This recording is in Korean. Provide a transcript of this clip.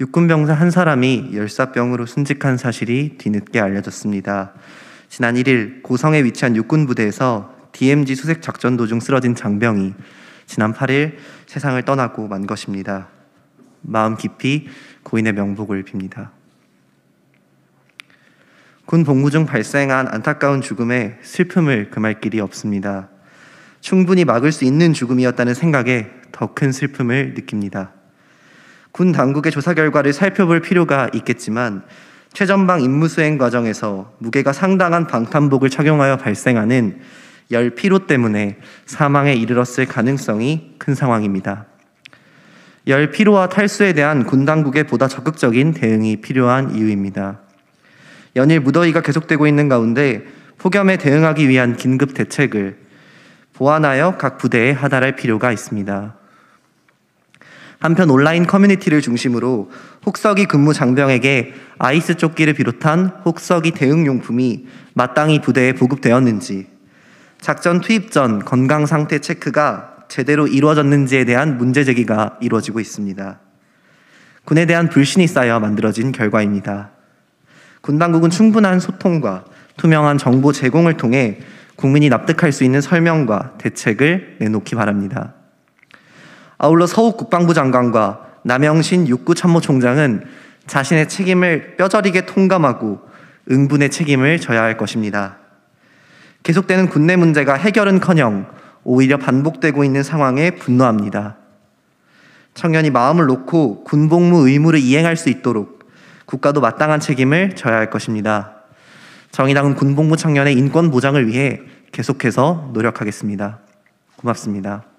육군병사 한 사람이 열사병으로 순직한 사실이 뒤늦게 알려졌습니다. 지난 1일 고성에 위치한 육군 부대에서 DMZ 수색 작전 도중 쓰러진 장병이 지난 8일 세상을 떠나고 만 것입니다. 마음 깊이 고인의 명복을 빕니다. 군 복무 중 발생한 안타까운 죽음에 슬픔을 금할 길이 없습니다. 충분히 막을 수 있는 죽음이었다는 생각에 더 큰 슬픔을 느낍니다. 군 당국의 조사 결과를 살펴볼 필요가 있겠지만 최전방 임무 수행 과정에서 무게가 상당한 방탄복을 착용하여 발생하는 열 피로 때문에 사망에 이르렀을 가능성이 큰 상황입니다. 열 피로와 탈수에 대한 군 당국의 보다 적극적인 대응이 필요한 이유입니다. 연일 무더위가 계속되고 있는 가운데 폭염에 대응하기 위한 긴급 대책을 보완하여 각 부대에 하달할 필요가 있습니다. 한편 온라인 커뮤니티를 중심으로 혹서기 근무 장병에게 아이스 조끼를 비롯한 혹서기 대응 용품이 마땅히 부대에 보급되었는지, 작전 투입 전 건강 상태 체크가 제대로 이루어졌는지에 대한 문제 제기가 이루어지고 있습니다. 군에 대한 불신이 쌓여 만들어진 결과입니다. 군 당국은 충분한 소통과 투명한 정보 제공을 통해 국민이 납득할 수 있는 설명과 대책을 내놓기 바랍니다. 아울러 서욱 국방부 장관과 남영신 육구 참모총장은 자신의 책임을 뼈저리게 통감하고 응분의 책임을 져야 할 것입니다. 계속되는 군내 문제가 해결은커녕 오히려 반복되고 있는 상황에 분노합니다. 청년이 마음을 놓고 군복무 의무를 이행할 수 있도록 국가도 마땅한 책임을 져야 할 것입니다. 정의당은 군복무 청년의 인권 보장을 위해 계속해서 노력하겠습니다. 고맙습니다.